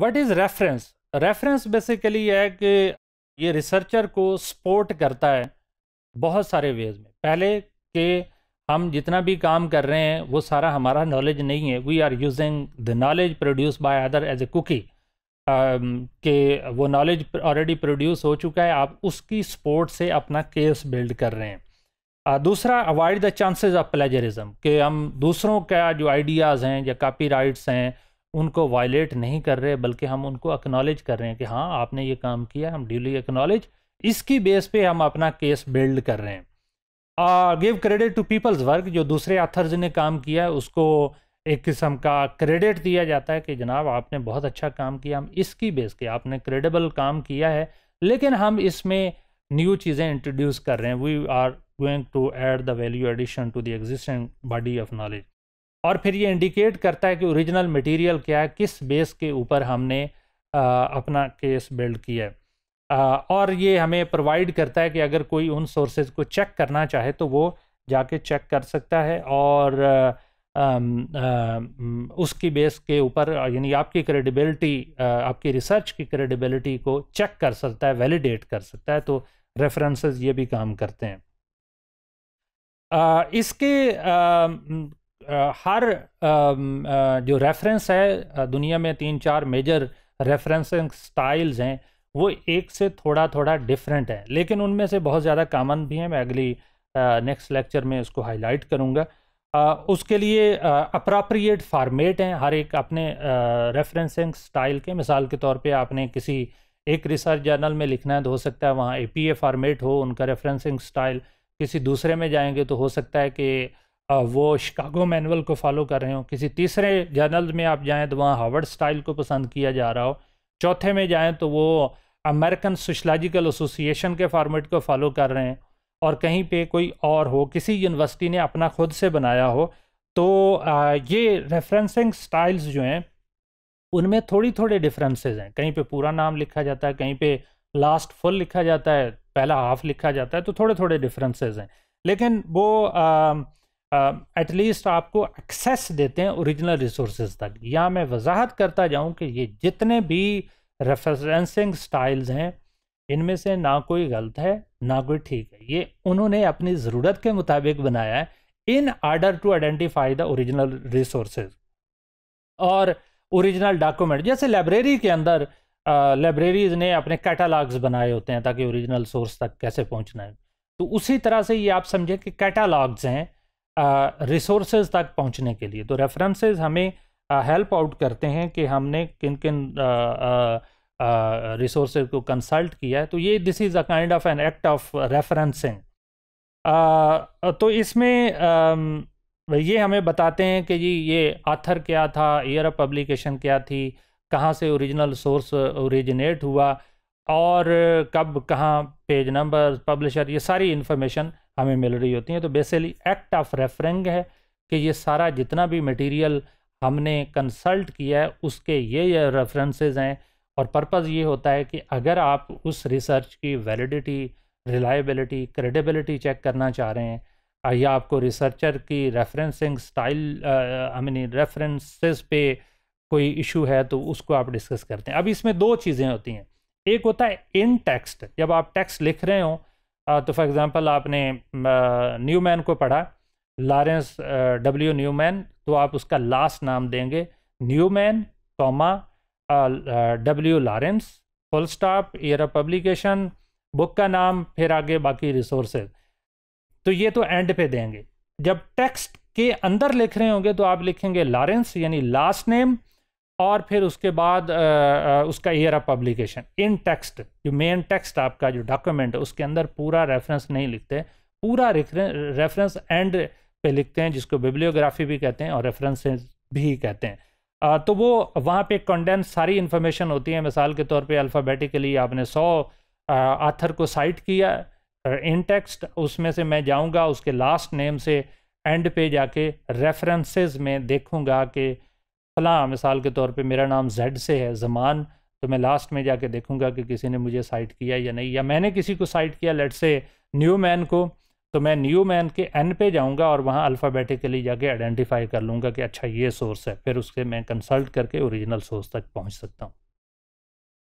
what is reference reference basically यह है कि ये रिसर्चर को सपोर्ट करता है बहुत सारे वेज में पहले के हम जितना भी काम कर रहे हैं वो सारा हमारा नॉलेज नहीं है we are using the knowledge produce by other as a cookie के वो नॉलेज ऑलरेडी प्रोड्यूस हो चुका है आप उसकी सपोर्ट से अपना केस बिल्ड कर रहे हैं uh, दूसरा avoid the chances of plagiarism कि हम दूसरों का जो आइडियाज़ हैं या कापी राइट्स हैं उनको वायलेट नहीं कर रहे बल्कि हम उनको अक्नॉलेज कर रहे हैं कि हाँ आपने ये काम किया हम ड्यूली एक्नॉलेज इसकी बेस पे हम अपना केस बिल्ड कर रहे हैं give credit to peoples work जो दूसरे आथर्स ने काम किया उसको एक किस्म का क्रेडिट दिया जाता है कि जनाब आपने बहुत अच्छा काम किया हम इसकी बेस के आपने क्रेडिबल काम किया है लेकिन हम इसमें न्यू चीज़ें इंट्रोड्यूस कर रहे हैं we are going to add the value addition to the existing body of knowledge और फिर ये इंडिकेट करता है कि ओरिजिनल मटेरियल क्या है किस बेस के ऊपर हमने आ, अपना केस बिल्ड किया है आ, और ये हमें प्रोवाइड करता है कि अगर कोई उन सोर्सेज को चेक करना चाहे तो वो जाके चेक कर सकता है और आ, उसकी बेस के ऊपर यानी आपकी क्रेडिबिलिटी आपकी रिसर्च की क्रेडिबिलिटी को चेक कर सकता है वैलिडेट कर सकता है तो रेफरेंसेस ये भी काम करते हैं इसके हर जो रेफरेंस है दुनिया में तीन चार मेजर रेफरेंसिंग स्टाइल्स हैं वो एक से थोड़ा थोड़ा डिफरेंट है लेकिन उनमें से बहुत ज़्यादा कामन भी हैं मैं अगली नेक्स्ट लेक्चर में इसको हाईलाइट करूँगा उसके लिए अप्रोप्रिएट फार्मेट हैं हर एक अपने रेफरेंसिंग स्टाइल के मिसाल के तौर पे आपने किसी एक रिसर्च जर्नल में लिखना है तो हो सकता है वहाँ ए फॉर्मेट हो उनका रेफरेंसिंग स्टाइल किसी दूसरे में जाएंगे तो हो सकता है कि वो शिकागो मैनुअल को फॉलो कर रहे हो किसी तीसरे जर्नल में आप जाएँ तो वहाँ हार्वर्ड स्टाइल को पसंद किया जा रहा हो चौथे में जाएँ तो वो अमेरिकन सोशलॉजिकल एसोसिएशन के फॉर्मेट को फॉलो कर रहे हैं और कहीं पे कोई और हो किसी यूनिवर्सिटी ने अपना खुद से बनाया हो तो ये रेफरेंसिंग स्टाइल्स जो हैं उनमें थोड़ी थोड़े डिफरेंसेस हैं कहीं पे पूरा नाम लिखा जाता है कहीं पे लास्ट फुल लिखा जाता है पहला हाफ लिखा जाता है तो थोड़े थोड़े डिफरेंसेज हैं लेकिन वो आ, एटलीस्ट uh, आपको एक्सेस देते हैं ओरिजिनल रिसोर्सेज तक या मैं वजाहत करता जाऊं कि ये जितने भी रेफरेंसिंग स्टाइल्स हैं इनमें से ना कोई गलत है ना कोई ठीक है ये उन्होंने अपनी ज़रूरत के मुताबिक बनाया है in order to identify the original resources और ओरिजिनल डॉक्यूमेंट जैसे लाइब्रेरी के अंदर लाइब्रेरीज uh, ने अपने कैटालाग्स बनाए होते हैं ताकि ओरिजिनल सोर्स तक कैसे पहुँचना है तो उसी तरह से ये आप समझें कि कैटालाग्स हैं रिसोर्सेज तक पहुंचने के लिए तो रेफरेंसेज हमें हेल्प आउट करते हैं कि हमने किन किन रिसोर्स को कंसल्ट किया है तो ये this is a kind of an act of referencing तो इसमें ये हमें बताते हैं कि जी ये आथर क्या था ईयर ऑफ पब्लिकेशन क्या थी कहाँ से ओरिजिनल सोर्स ओरिजिनेट हुआ और कब कहाँ पेज नंबर पब्लिशर ये सारी इन्फॉर्मेशन हमें मिल रही होती हैं तो बेसिकली एक्ट ऑफ रेफरिंग है कि ये सारा जितना भी मटेरियल हमने कंसल्ट किया है उसके ये ये रेफरेंसेज हैं और पर्पज़ ये होता है कि अगर आप उस रिसर्च की वैलिडिटी रिलायबिलिटी क्रेडिबिलिटी चेक करना चाह रहे हैं या आपको रिसर्चर की referencing style I mean references पे कोई इशू है तो उसको आप डिस्कस करते हैं अब इसमें दो चीज़ें होती हैं एक होता है इन टेक्स्ट जब आप टेक्स्ट लिख रहे हो तो फॉर एग्ज़ाम्पल आपने न्यूमैन को पढ़ा लॉरेंस डब्ल्यू न्यूमैन तो आप उसका लास्ट नाम देंगे Newman comma W Lawrence full stop year of publication book का नाम फिर आगे बाकी रिसोर्सेज तो ये तो एंड पे देंगे जब टेक्स्ट के अंदर लिख रहे होंगे तो आप लिखेंगे लॉरेंस यानी लास्ट नेम और फिर उसके बाद आ, आ, उसका year of publication in text जो मेन टेक्स्ट आपका जो डॉक्यूमेंट है उसके अंदर पूरा रेफरेंस नहीं लिखते पूरा रेफरेंस एंड पे लिखते हैं जिसको बिब्लियोग्राफी भी कहते हैं और रेफरेंसेस भी कहते हैं आ, तो वो वहाँ पे कंडेंस सारी इन्फॉर्मेशन होती है मिसाल के तौर पे अल्फ़ाबेटिकली आपने सौ आथर को साइट किया इन टेक्स्ट उसमें से मैं जाऊँगा उसके लास्ट नेम से एंड पे जाके रेफरेंसेज में देखूँगा कि फ़लाँ मिसाल के तौर पे मेरा नाम जेड से है जमान तो मैं लास्ट में जाके देखूंगा कि किसी ने मुझे साइट किया या नहीं या मैंने किसी को साइट किया लेट से न्यू मैन को तो मैं न्यू मैन के एन पे जाऊंगा और वहाँ अल्फ़ाबेटिकली जाके आइडेंटिफाई कर लूँगा कि अच्छा ये सोर्स है फिर उसके मैं कंसल्ट करके ओरिजिनल सोर्स तक पहुँच सकता हूँ